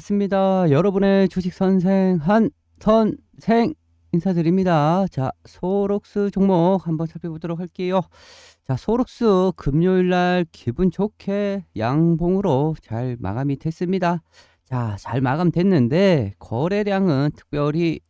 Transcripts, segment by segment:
반갑습니다. 여러분의 주식 선생 한 선생 인사드립니다. 자, 소록스 종목 한번 살펴보도록 할게요. 자, 소록스 금요일 날 기분 좋게 양봉으로 잘 마감이 됐습니다. 자, 잘 마감됐는데 거래량은 특별히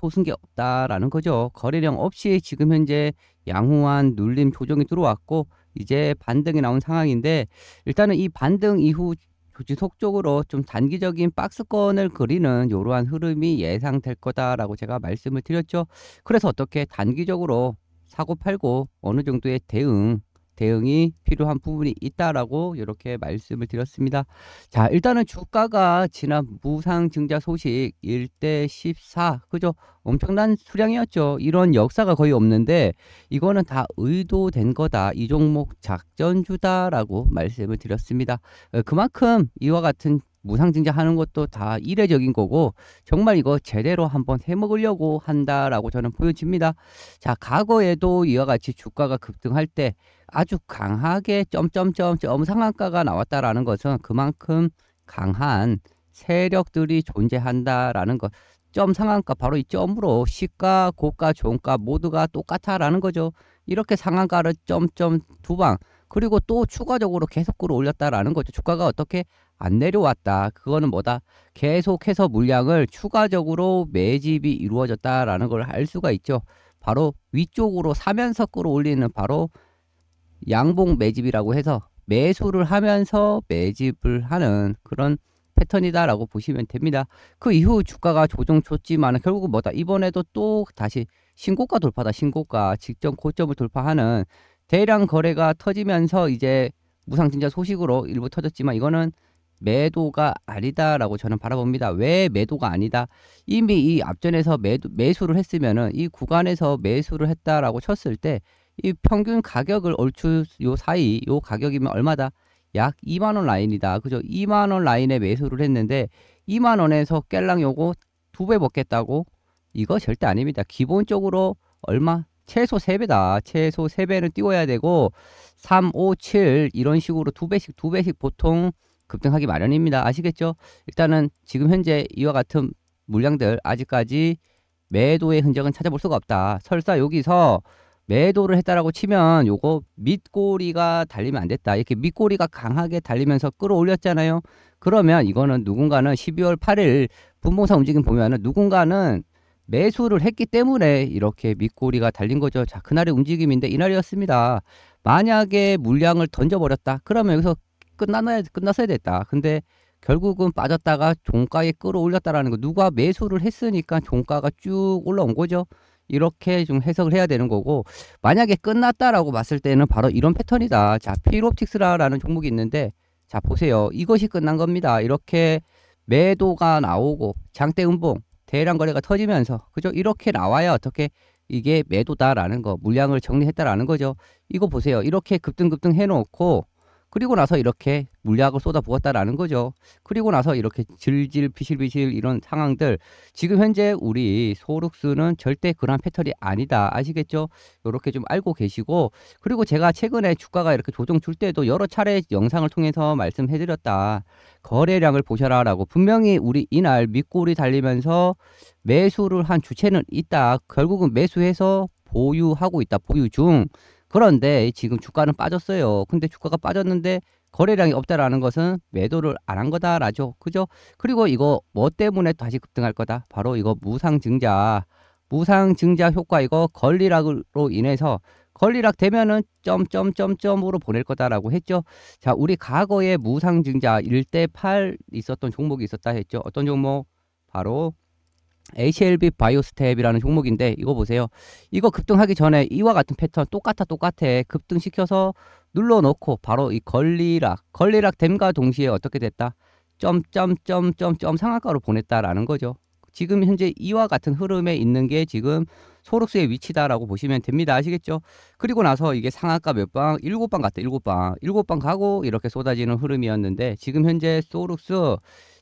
소승 계 없다라는 거죠. 거래량 없이 지금 현재 양호한 눌림 조정이 들어왔고 이제 반등이 나온 상황인데 일단은 이 반등 이후 지속적으로 좀 단기적인 박스권을 그리는 이러한 흐름이 예상될 거다라고 제가 말씀을 드렸죠. 그래서 어떻게 단기적으로 사고 팔고 어느 정도의 대응 대응이 필요한 부분이 있다라고 이렇게 말씀을 드렸습니다. 자, 일단은 주가가 지난 무상 증자 소식 1대 14, 그죠? 엄청난 수량이었죠. 이런 역사가 거의 없는데 이거는 다 의도된 거다. 이 종목 작전주다라고 말씀을 드렸습니다. 어, 그만큼 이와 같은 무상증자 하는 것도 다 이례적인 거고 정말 이거 제대로 한번 해먹으려고 한다라고 저는 보여집니다. 자 과거에도 이와 같이 주가가 급등할 때 아주 강하게 점점점점 상한가가 나왔다라는 것은 그만큼 강한 세력들이 존재한다라는 것. 점 상한가 바로 이 점으로 시가, 고가, 종가 모두가 똑같아라는 거죠. 이렇게 상한가를 점점 두 방 그리고 또 추가적으로 계속 끌어올렸다라는 거죠. 주가가 어떻게 안 내려왔다. 그거는 뭐다? 계속해서 물량을 추가적으로 매집이 이루어졌다라는 걸 알 수가 있죠. 바로 위쪽으로 사면서 끌어올리는 바로 양봉 매집이라고 해서 매수를 하면서 매집을 하는 그런 패턴이다라고 보시면 됩니다. 그 이후 주가가 조정 줬지만 결국은 뭐다 이번에도 또 다시 신고가 돌파다 신고가 직전 고점을 돌파하는 대량 거래가 터지면서 이제 무상증자 소식으로 일부 터졌지만 이거는 매도가 아니다라고 저는 바라봅니다. 왜 매도가 아니다? 이미 이 앞전에서 매도, 매수를 했으면은 이 구간에서 매수를 했다라고 쳤을 때이 평균 가격을 얼추 요 사이 요 가격이면 얼마다 약 2만 원 라인이다. 그죠? 2만 원 라인에 매수를 했는데 2만 원에서 깰랑 요거 두 배 먹겠다고 이거 절대 아닙니다. 기본적으로 얼마 최소 세배다 최소 세배는 띄워야 되고 3, 5, 7 이런 식으로 두배씩두배씩 보통 급등하기 마련입니다. 아시겠죠? 일단은 지금 현재 이와 같은 물량들 아직까지 매도의 흔적은 찾아볼 수가 없다. 설사 여기서 매도를 했다라고 치면 요거 밑꼬리가 달리면 안 됐다. 이렇게 밑꼬리가 강하게 달리면서 끌어올렸잖아요. 그러면 이거는 누군가는 12월 8일 분봉사 움직임 보면은 누군가는 매수를 했기 때문에 이렇게 밑꼬리가 달린 거죠. 자, 그날의 움직임인데 이날이었습니다. 만약에 물량을 던져버렸다. 그러면 여기서 끝나야, 끝났어야 됐다. 근데 결국은 빠졌다가 종가에 끌어올렸다라는 거. 누가 매수를 했으니까 종가가 쭉 올라온 거죠. 이렇게 좀 해석을 해야 되는 거고 만약에 끝났다라고 봤을 때는 바로 이런 패턴이다. 자, 피롭틱스라라는 종목이 있는데 자, 보세요. 이것이 끝난 겁니다. 이렇게 매도가 나오고 장대 음봉 대량 거래가 터지면서 그죠? 이렇게 나와야 어떻게 이게 매도다라는 거 물량을 정리했다라는 거죠. 이거 보세요. 이렇게 급등급등 해놓고 그리고 나서 이렇게 물약을 쏟아부었다라는 거죠. 그리고 나서 이렇게 질질 비실비실 이런 상황들 지금 현재 우리 소룩수는 절대 그런 패턴이 아니다. 아시겠죠? 이렇게 좀 알고 계시고 그리고 제가 최근에 주가가 이렇게 조정 줄 때도 여러 차례 영상을 통해서 말씀해드렸다. 거래량을 보셔라 라고 분명히 우리 이날 밑골이 달리면서 매수를 한 주체는 있다. 결국은 매수해서 보유하고 있다. 보유 중 그런데 지금 주가는 빠졌어요. 근데 주가가 빠졌는데 거래량이 없다라는 것은 매도를 안 한 거다라죠. 그죠? 그리고 이거 뭐 때문에 다시 급등할 거다? 바로 이거 무상증자. 무상증자 효과 이거 권리락으로 인해서 권리락 되면은 점점점점으로 보낼 거다라고 했죠. 자, 우리 과거에 무상증자 1대 8 있었던 종목이 있었다 했죠. 어떤 종목? 바로 HLB 바이오스텝이라는 종목인데 이거 보세요. 이거 급등하기 전에 이와 같은 패턴 똑같아 똑같아 급등시켜서 눌러놓고 바로 이 걸리락 걸리락 됨과 동시에 어떻게 됐다? 점점점점점 상한가로 보냈다라는 거죠. 지금 현재 이와 같은 흐름에 있는 게 지금 소록스의 위치다라고 보시면 됩니다. 아시겠죠? 그리고 나서 이게 상한가 몇 방? 일곱 방 같다. 일곱 방. 일곱 방 가고 이렇게 쏟아지는 흐름이었는데 지금 현재 소록스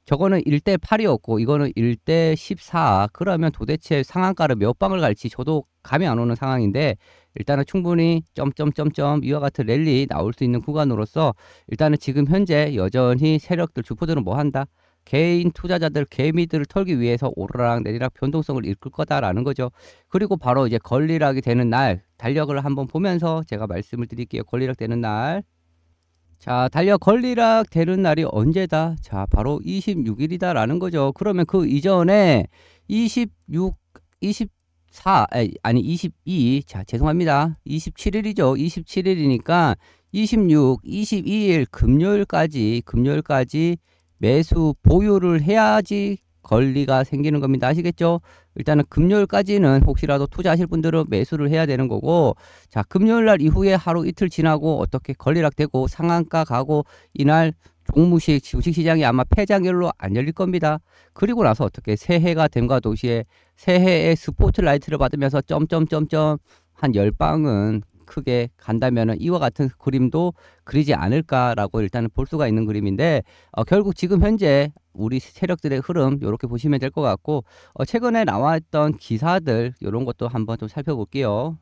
저거는 1대 8이었고 이거는 1대 14 그러면 도대체 상한가를 몇 방을 갈지 저도 감이 안 오는 상황인데 일단은 충분히 점점점점 이와 같은 랠리 나올 수 있는 구간으로서 일단은 지금 현재 여전히 세력들 주포들은 뭐 한다? 개인 투자자들 개미들을 털기 위해서 오르락 내리락 변동성을 일으킬 거다라는 거죠. 그리고 바로 이제 걸리락이 되는 날 달력을 한번 보면서 제가 말씀을 드릴게요. 걸리락 되는 날 자, 달력 걸리락 되는 날이 언제다? 자, 바로 26일이다 라는 거죠. 그러면 그 이전에 26, 24, 아니 22, 자, 죄송합니다. 27일이죠. 27일이니까 26, 22일 금요일까지, 금요일까지 매수 보유를 해야지 권리가 생기는 겁니다. 아시겠죠? 일단은 금요일까지는 혹시라도 투자하실 분들은 매수를 해야 되는 거고 자 금요일 날 이후에 하루 이틀 지나고 어떻게 권리락되고 상한가 가고 이날 종무식 주식시장이 아마 폐장일로 안 열릴 겁니다. 그리고 나서 어떻게 새해가 됨과 동시에 새해의 스포트라이트를 받으면서 점점점점 한 열방은 크게 간다면 이와 같은 그림도 그리지 않을까라고 일단은 볼 수가 있는 그림인데 어, 결국 지금 현재 우리 세력들의 흐름 이렇게 보시면 될 것 같고 어, 최근에 나왔던 기사들 이런 것도 한번 좀 살펴볼게요.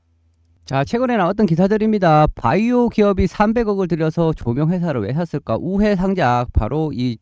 자 최근에 나왔던 기사들입니다. 바이오 기업이 300억을 들여서 조명 회사를 왜 샀을까? 우회 상작 바로 이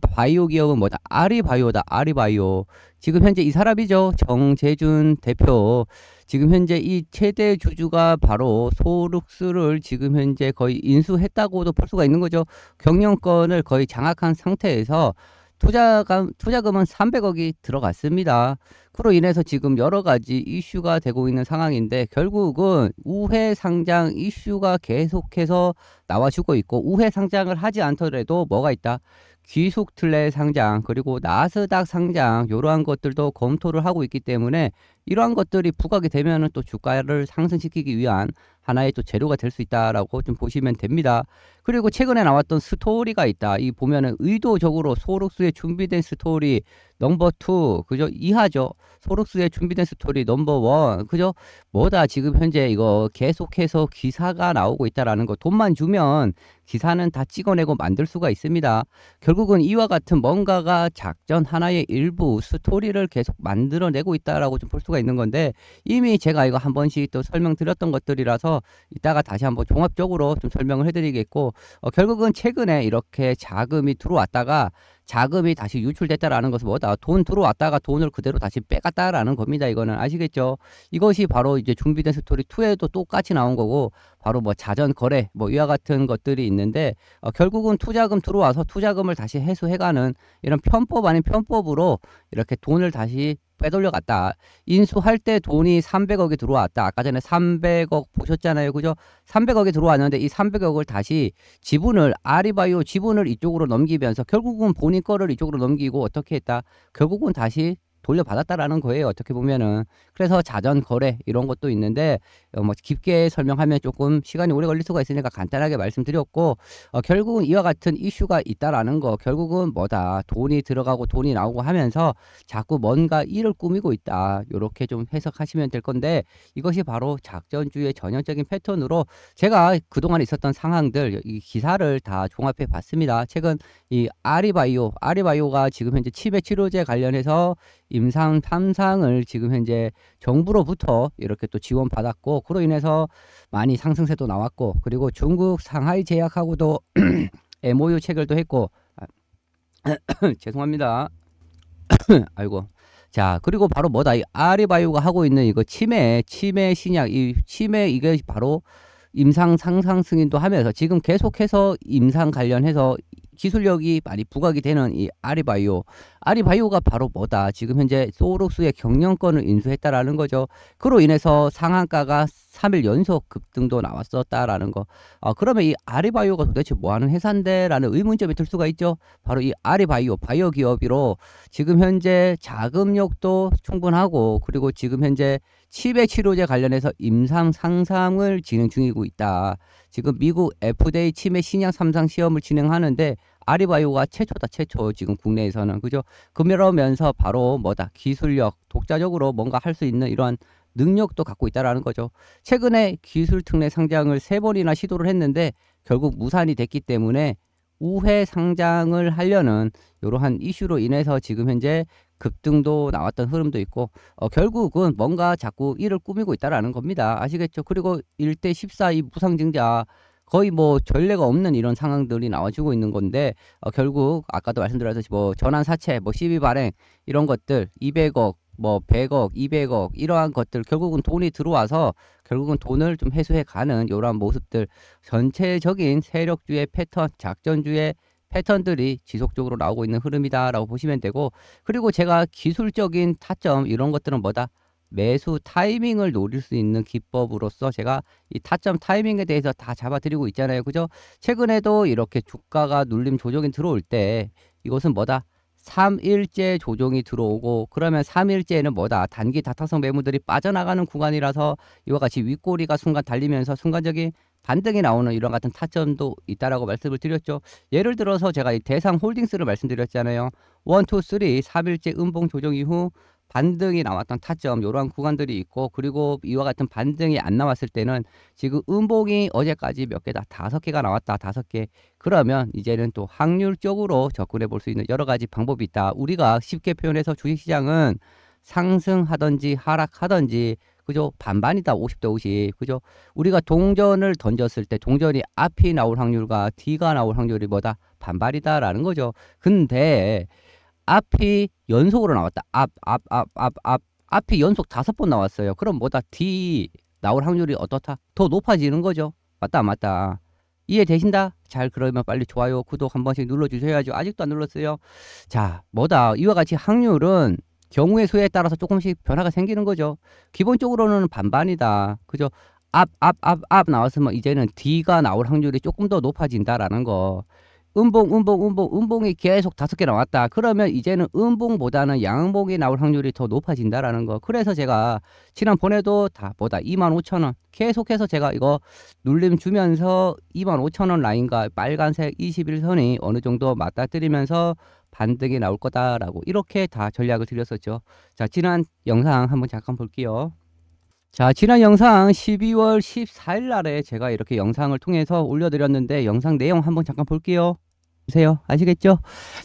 바이오 기업은 뭐다? 아리바이오다. 아리바이오. 지금 현재 이 사람이죠. 정재준 대표. 지금 현재 이 최대 주주가 바로 소룩스를 지금 현재 거의 인수했다고도 볼 수가 있는 거죠. 경영권을 거의 장악한 상태에서 투자금, 투자금은 300억이 들어갔습니다. 그로 인해서 지금 여러 가지 이슈가 되고 있는 상황인데 결국은 우회 상장 이슈가 계속해서 나와주고 있고 우회 상장을 하지 않더라도 뭐가 있다? 귀속 틀레 상장 그리고 나스닥 상장 이러한 것들도 검토를 하고 있기 때문에 이러한 것들이 부각이 되면 은또 주가를 상승시키기 위한 하나의 또 재료가 될 수 있다라고 좀 보시면 됩니다. 그리고 최근에 나왔던 스토리가 있다. 이 보면은 의도적으로 소록수에 준비된 스토리 넘버 2 그죠? 이하죠. 소록수에 준비된 스토리 넘버 1 그죠? 뭐다 지금 현재 이거 계속해서 기사가 나오고 있다라는 거 돈만 주면 기사는 다 찍어내고 만들 수가 있습니다. 결국은 이와 같은 뭔가가 작전 하나의 일부 스토리를 계속 만들어내고 있다라고 좀 볼 수가 있는 건데 이미 제가 이거 한 번씩 또 설명드렸던 것들이라서 이따가 다시 한번 종합적으로 좀 설명을 해드리겠고 어, 결국은 최근에 이렇게 자금이 들어왔다가 자금이 다시 유출됐다라는 것은 뭐다? 돈 들어왔다가 돈을 그대로 다시 빼갔다라는 겁니다. 이거는 아시겠죠? 이것이 바로 이제 준비된 스토리 2에도 똑같이 나온 거고 바로 뭐 자전 거래 뭐 이와 같은 것들이 있는데 어, 결국은 투자금 들어와서 투자금을 다시 해소해가는 이런 편법 아닌 편법으로 이렇게 돈을 다시 빼돌려갔다. 인수할 때 돈이 300억이 들어왔다. 아까 전에 300억 보셨잖아요. 그죠? 300억이 들어왔는데 이 300억을 다시 지분을 아리바이오 지분을 이쪽으로 넘기면서 결국은 본인 거를 이쪽으로 넘기고 어떻게 했다? 결국은 다시 돌려받았다라는 거예요. 어떻게 보면은 그래서 자전 거래 이런 것도 있는데 어, 뭐 깊게 설명하면 조금 시간이 오래 걸릴 수가 있으니까 간단하게 말씀드렸고 어, 결국은 이와 같은 이슈가 있다라는 거 결국은 뭐다 돈이 들어가고 돈이 나오고 하면서 자꾸 뭔가 일을 꾸미고 있다 이렇게 좀 해석하시면 될 건데 이것이 바로 작전주의 전형적인 패턴으로 제가 그동안 있었던 상황들 이 기사를 다 종합해 봤습니다. 최근 이 아리바이오 아리바이오가 지금 현재 치매 치료제 관련해서 임상 탐상을 지금 현재 정부로부터 이렇게 또 지원 받았고 그로 인해서 많이 상승세도 나왔고 그리고 중국 상하이 제약하고도 MOU 체결도 했고 아, 죄송합니다. 아이고. 자 그리고 바로 뭐다 이 아리바이오가 하고 있는 이거 치매 치매 신약 이 치매 이게 바로 임상 상상 승인도 하면서 지금 계속해서 임상 관련해서 기술력이 많이 부각이 되는 이 아리바이오 아리바이오가 바로 뭐다 지금 현재 소록스의 경영권을 인수했다라는 거죠 그로 인해서 상한가가 3일 연속 급등도 나왔었다라는 거 아, 그러면 이 아리바이오가 도대체 뭐하는 회사인데 라는 의문점이 들 수가 있죠 바로 이 아리바이오 바이오 기업으로 지금 현재 자금력도 충분하고 그리고 지금 현재 치매 치료제 관련해서 임상 상상을 진행 중이고 있다 지금 미국 FDA 치매 신약 삼상 시험을 진행하는데 아리바이오가 최초다 최초 지금 국내에서는 그죠 그러면서 바로 뭐다 기술력 독자적으로 뭔가 할 수 있는 이러한 능력도 갖고 있다라는 거죠 최근에 기술 특례 상장을 세 번이나 시도를 했는데 결국 무산이 됐기 때문에 우회 상장을 하려는 이러한 이슈로 인해서 지금 현재 급등도 나왔던 흐름도 있고 어, 결국은 뭔가 자꾸 일을 꾸미고 있다라는 겁니다. 아시겠죠? 그리고 1대 14이 무상증자 거의 뭐 전례가 없는 이런 상황들이 나와주고 있는 건데 어, 결국 아까도 말씀드렸듯이 뭐 전환 사채, 뭐 시비 발행 이런 것들 200억 뭐 100억, 200억 이러한 것들 결국은 돈이 들어와서 결국은 돈을 좀 회수해 가는 이러한 모습들 전체적인 세력주의 패턴, 작전주의 패턴들이 지속적으로 나오고 있는 흐름이다라고 보시면 되고 그리고 제가 기술적인 타점 이런 것들은 뭐다 매수 타이밍을 노릴 수 있는 기법으로서 제가 이 타점 타이밍에 대해서 다 잡아드리고 있잖아요. 그죠? 최근에도 이렇게 주가가 눌림 조정이 들어올 때 이것은 뭐다? 3일째 조정이 들어오고 그러면 3일째는 뭐다? 단기 다타성 매물들이 빠져나가는 구간이라서 이와 같이 윗꼬리가 순간 달리면서 순간적인 반등이 나오는 이런 같은 타점도 있다라고 말씀을 드렸죠. 예를 들어서 제가 이 대상 홀딩스를 말씀드렸잖아요. 원, 투, 쓰리, 삼일째 음봉 조정 이후 반등이 나왔던 타점 이러한 구간들이 있고 그리고 이와 같은 반등이 안 나왔을 때는 지금 음봉이 어제까지 몇 개다 다섯 개가 나왔다 다섯 개 그러면 이제는 또 확률적으로 접근해 볼 수 있는 여러 가지 방법이 있다 우리가 쉽게 표현해서 주식시장은 상승하던지 하락하던지 그죠? 반반이다. 50대 50. 그죠? 우리가 동전을 던졌을 때 동전이 앞이 나올 확률과 뒤가 나올 확률이 뭐다? 반반이다라는 거죠. 근데 앞이 연속으로 나왔다. 앞, 앞, 앞, 앞, 앞. 앞이 연속 다섯 번 나왔어요. 그럼 뭐다? 뒤 나올 확률이 어떻다? 더 높아지는 거죠. 맞다, 맞다. 이해되신다? 잘 그러면 빨리 좋아요, 구독 한 번씩 눌러주셔야죠. 아직도 안 눌렀어요. 자, 뭐다? 이와 같이 확률은 경우의 수에 따라서 조금씩 변화가 생기는 거죠. 기본적으로는 반반이다. 그죠? 앞, 앞, 앞, 앞 나왔으면 이제는 뒤가 나올 확률이 조금 더 높아진다라는 거. 음봉, 음봉, 음봉, 음봉이 계속 다섯 개 나왔다. 그러면 이제는 음봉보다는 양봉이 나올 확률이 더 높아진다라는 거. 그래서 제가 지난번에도 다 보다 25,000원 계속해서 제가 이거 눌림 주면서 25,000원 라인과 빨간색 21선이 어느 정도 맞닥뜨리면서 반등이 나올 거다라고 이렇게 다 전략을 드렸었죠. 자 지난 영상 한번 잠깐 볼게요. 자 지난 영상 12월 14일 날에 제가 이렇게 영상을 통해서 올려드렸는데 영상 내용 한번 잠깐 볼게요. 주세요. 아시겠죠?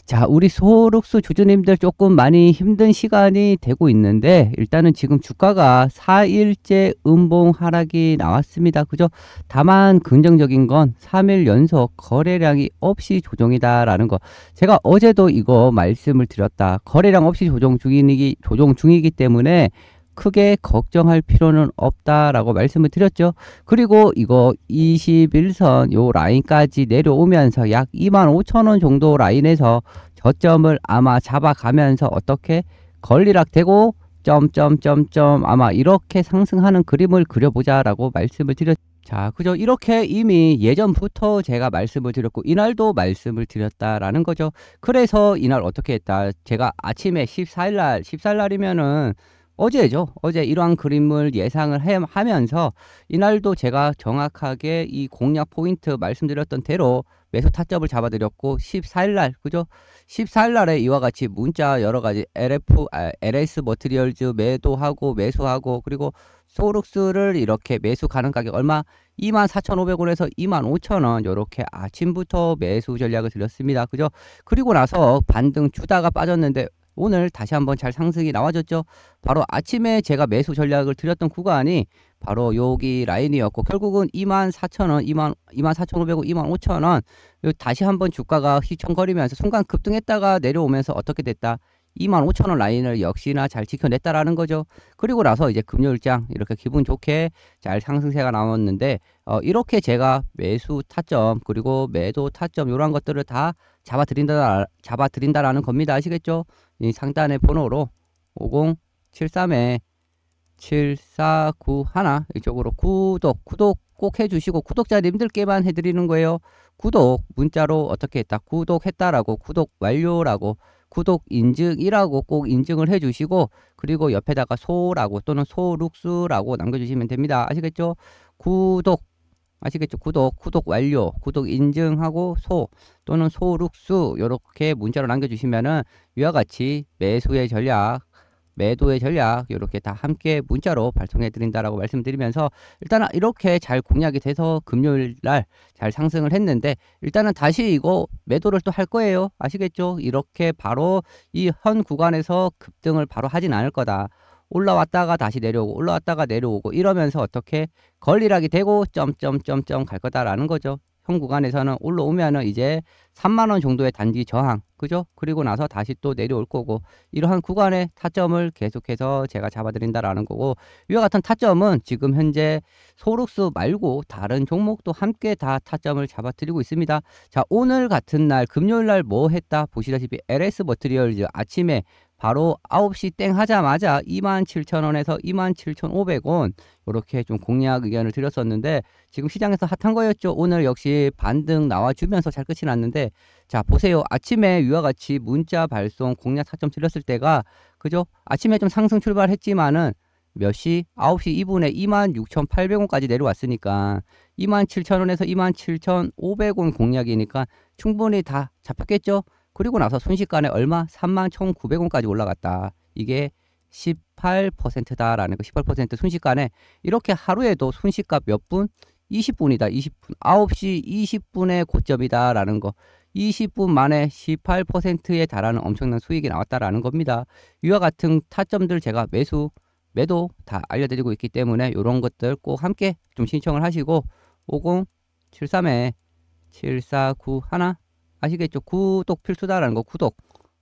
자, 우리 소록수 주주님들 조금 많이 힘든 시간이 되고 있는데 일단은 지금 주가가 4일째 음봉 하락이 나왔습니다. 그죠? 다만 긍정적인 건 3일 연속 거래량이 없이 조정이다라는 거. 제가 어제도 이거 말씀을 드렸다. 거래량 없이 조정 중이기 조정 중이기 때문에 크게 걱정할 필요는 없다라고 말씀을 드렸죠. 그리고 이거 21선 요 라인까지 내려오면서 약 25,000원 정도 라인에서 저점을 아마 잡아가면서 어떻게 걸리락되고 점점점점 아마 이렇게 상승하는 그림을 그려보자라고 말씀을 드렸죠. 자, 그죠? 이렇게 이미 예전부터 제가 말씀을 드렸고 이날도 말씀을 드렸다라는 거죠. 그래서 이날 어떻게 했다? 제가 아침에 14일 날, 14일 날이면은 어제죠. 어제 이러한 그림을 예상을 하면서 이날도 제가 정확하게 이 공략 포인트 말씀드렸던 대로 매수 타점을 잡아드렸고 14일날 그죠? 14일날에 이와 같이 문자 여러가지 LF, 아, LS 머트리얼즈 매도하고 매수하고 그리고 소룩스를 이렇게 매수 가능 가격 얼마 24,500원에서 25,000원 이렇게 아침부터 매수 전략을 드렸습니다. 그죠? 그리고 나서 반등 주다가 빠졌는데 오늘 다시 한번 잘 상승이 나와줬죠. 바로 아침에 제가 매수 전략을 드렸던 구간이 바로 여기 라인이었고 결국은 24,000원, 24,500원, 25,000원 다시 한번 주가가 휘청거리면서 순간 급등했다가 내려오면서 어떻게 됐다? 25,000원 라인을 역시나 잘 지켜냈다라는 거죠. 그리고 나서 이제 금요일장 이렇게 기분 좋게 잘 상승세가 나왔는데 어, 이렇게 제가 매수 타점 그리고 매도 타점 이런 것들을 다 잡아드린다, 잡아드린다라는 겁니다. 아시겠죠? 이 상단의 번호로 5073에 7491 이쪽으로 구독, 구독 꼭 해주시고 구독자님들께만 해드리는 거예요. 구독 문자로 어떻게 했다, 구독했다라고, 구독 완료라고, 구독 인증이라고 꼭 인증을 해주시고 그리고 옆에다가 소라고 또는 소룩스라고 남겨주시면 됩니다. 아시겠죠? 구독 아시겠죠? 구독, 구독 완료, 구독 인증하고 소 또는 소룩수 이렇게 문자로 남겨주시면은 위와 같이 매수의 전략, 매도의 전략 이렇게 다 함께 문자로 발송해 드린다라고 말씀드리면서 일단은 이렇게 잘 공략이 돼서 금요일 날 잘 상승을 했는데 일단은 다시 이거 매도를 또 할 거예요 아시겠죠 이렇게 바로 이 현 구간에서 급등을 바로 하진 않을 거다 올라왔다가 다시 내려오고 올라왔다가 내려오고 이러면서 어떻게 걸리락이 되고 점점점점 갈 거다라는 거죠. 현 구간에서는 올라오면은 이제 3만 원 정도의 단기 저항 그죠? 그리고 나서 다시 또 내려올 거고 이러한 구간의 타점을 계속해서 제가 잡아드린다라는 거고 이와 같은 타점은 지금 현재 소룩스 말고 다른 종목도 함께 다 타점을 잡아드리고 있습니다. 자 오늘 같은 날 금요일 날 뭐 했다 보시다시피 LS 머트리얼즈 아침에 바로 9시 땡 하자마자 27,000원에서 27,500원 이렇게 좀 공략 의견을 드렸었는데 지금 시장에서 핫한 거였죠. 오늘 역시 반등 나와주면서 잘 끝이 났는데 자 보세요. 아침에 위와 같이 문자 발송 공략 타점 드렸을 때가 그죠? 아침에 좀 상승 출발했지만은 몇 시? 9시 2분에 26,800원까지 내려왔으니까 27,000원에서 27,500원 공략이니까 충분히 다 잡혔겠죠? 그리고 나서 순식간에 얼마? 3 1,900원까지 올라갔다. 이게 18%다라는 거18% 그 순식간에 이렇게 하루에도 순식간 몇 분? 20분이다. 20분. 9시 20분에 고점이다라는 거. 20분 만에 18%에 달하는 엄청난 수익이 나왔다라는 겁니다. 이와 같은 타점들 제가 매수, 매도 다 알려드리고 있기 때문에 이런 것들 꼭 함께 좀 신청을 하시고 5073에 7491 아시겠죠? 구독 필수다라는 거 구독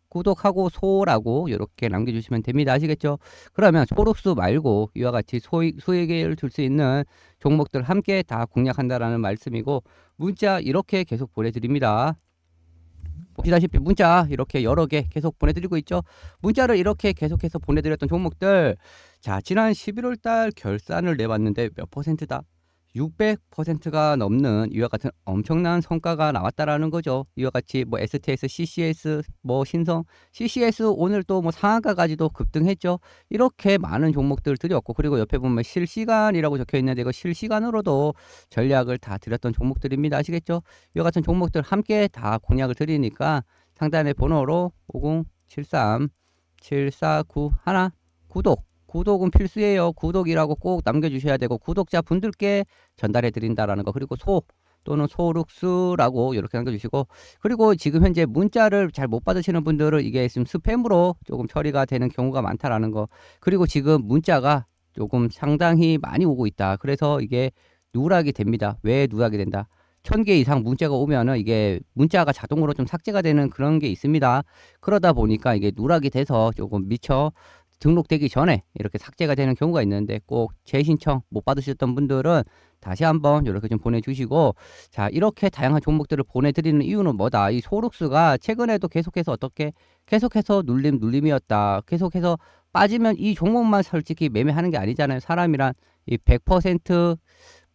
구독하고 소라고 이렇게 남겨주시면 됩니다. 아시겠죠? 그러면 소록수 말고 이와 같이 소액을줄 수 있는 종목들 함께 다 공략한다라는 말씀이고 문자 이렇게 계속 보내드립니다. 보시다시피 문자 이렇게 여러 개 계속 보내드리고 있죠. 문자를 이렇게 계속해서 보내드렸던 종목들 자 지난 11월달 결산을 내봤는데 몇 퍼센트다? 600%가 넘는 이와 같은 엄청난 성과가 나왔다라는 거죠. 이와 같이 뭐 STS, CCS, 뭐 신성, CCS 오늘 또 뭐 상한가까지도 급등했죠. 이렇게 많은 종목들 들이고 그리고 옆에 보면 실시간이라고 적혀 있는데 이거 실시간으로도 전략을 다 드렸던 종목들입니다. 아시겠죠? 이와 같은 종목들 함께 다 공략을 드리니까 상단의 번호로 5073749 1나 구독 구독은 필수예요. 구독이라고 꼭 남겨주셔야 되고 구독자 분들께 전달해 드린다라는 거 그리고 소 또는 소룩수라고 이렇게 남겨주시고 그리고 지금 현재 문자를 잘 못 받으시는 분들은 이게 지금 스팸으로 조금 처리가 되는 경우가 많다라는 거 그리고 지금 문자가 조금 상당히 많이 오고 있다. 그래서 이게 누락이 됩니다. 왜 누락이 된다? 천 개 이상 문자가 오면은 이게 문자가 자동으로 좀 삭제가 되는 그런 게 있습니다. 그러다 보니까 이게 누락이 돼서 조금 미처 등록되기 전에 이렇게 삭제가 되는 경우가 있는데 꼭 재신청 못 받으셨던 분들은 다시 한번 이렇게 좀 보내주시고 자 이렇게 다양한 종목들을 보내드리는 이유는 뭐다 이 소록수가 최근에도 계속해서 어떻게 계속해서 눌림 눌림이었다 계속해서 빠지면 이 종목만 솔직히 매매하는 게 아니잖아요 사람이란 이100%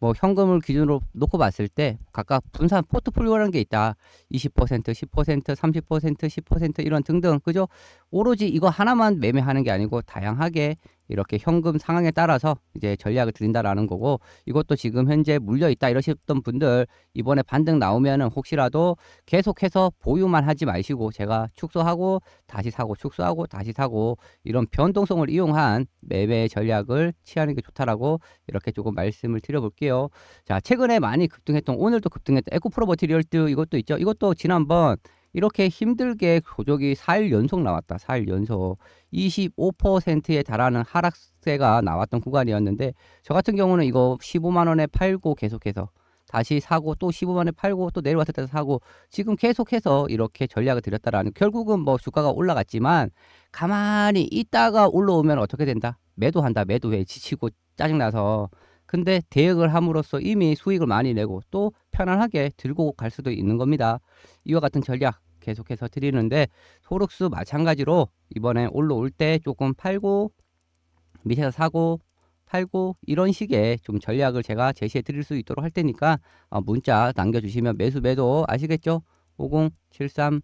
뭐 현금을 기준으로 놓고 봤을 때 각각 분산 포트폴리오라는 게 있다. 20%, 10%, 30%, 10% 이런 등등 그죠? 오로지 이거 하나만 매매하는 게 아니고 다양하게 이렇게 현금 상황에 따라서 이제 전략을 드린다라는 거고 이것도 지금 현재 물려 있다 이러셨던 분들 이번에 반등 나오면은 혹시라도 계속해서 보유만 하지 마시고 제가 축소하고 다시 사고 축소하고 다시 사고 이런 변동성을 이용한 매매 전략을 취하는 게 좋다라고 이렇게 조금 말씀을 드려볼게요. 자 최근에 많이 급등했던 오늘도 급등했던 에코프로버티 리얼트 이것도 있죠. 이것도 지난번 이렇게 힘들게 조적이 4일 연속 나왔다. 4일 연속 25%에 달하는 하락세가 나왔던 구간이었는데 저 같은 경우는 이거 15만 원에 팔고 계속해서 다시 사고 또 15만 원에 팔고 또 내려왔을 때 사고 지금 계속해서 이렇게 전략을 드렸다라는 결국은 뭐 주가가 올라갔지만 가만히 있다가 올라오면 어떻게 된다? 매도한다. 매도해 지치고 짜증나서 근데 대역을 함으로써 이미 수익을 많이 내고 또 편안하게 들고 갈 수도 있는 겁니다. 이와 같은 전략 계속해서 드리는데 소록수 마찬가지로 이번에 올라올 때 조금 팔고 밑에서 사고 팔고 이런 식의 좀 전략을 제가 제시해 드릴 수 있도록 할 테니까 어, 문자 남겨주시면 매수 매도 아시겠죠? 5073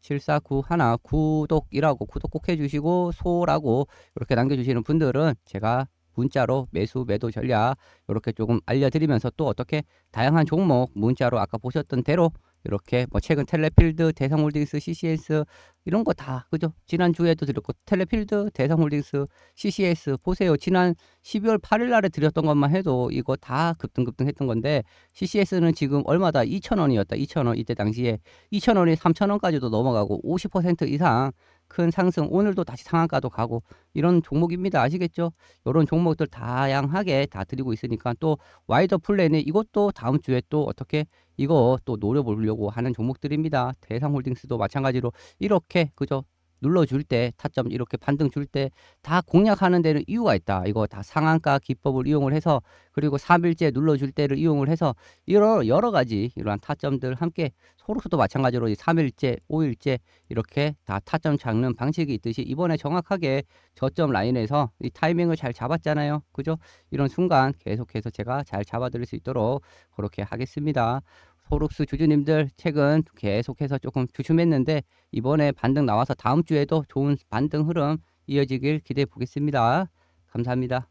7491 구독이라고 구독 꼭 해주시고 소라고 이렇게 남겨주시는 분들은 제가 문자로 매수 매도 전략 이렇게 조금 알려드리면서 또 어떻게 다양한 종목 문자로 아까 보셨던 대로 이렇게 뭐 최근 텔레필드, 대성홀딩스, CCS 이런 거 다 그죠? 지난 주에도 드렸고 텔레필드, 대성홀딩스, CCS 보세요. 지난 12월 8일 날에 드렸던 것만 해도 이거 다 급등급등했던 건데 CCS는 지금 얼마다 2,000원이었다. 2,000원 이때 당시에 2,000원이 3,000원까지도 넘어가고 50% 이상 큰 상승 오늘도 다시 상한가도 가고 이런 종목입니다 아시겠죠 이런 종목들 다양하게 다 드리고 있으니까 또 와이더 플랜이 이것도 다음 주에 또 어떻게 이거 또 노려보려고 하는 종목들입니다 대상홀딩스도 마찬가지로 이렇게 그죠 눌러줄 때 타점 이렇게 반등 줄 때 다 공략하는 데는 이유가 있다. 이거 다 상한가 기법을 이용을 해서 그리고 삼일째 눌러줄 때를 이용을 해서 이런 여러 가지 이러한 타점들 함께 소록수도 마찬가지로 이삼일째오일째 이렇게 다 타점 잡는 방식이 있듯이 이번에 정확하게 저점 라인에서 이 타이밍을 잘 잡았잖아요. 그죠? 이런 순간 계속해서 제가 잘 잡아드릴 수 있도록 그렇게 하겠습니다. 포룩스 주주님들 최근 계속해서 조금 주춤했는데 이번에 반등 나와서 다음 주에도 좋은 반등 흐름 이어지길 기대해 보겠습니다. 감사합니다.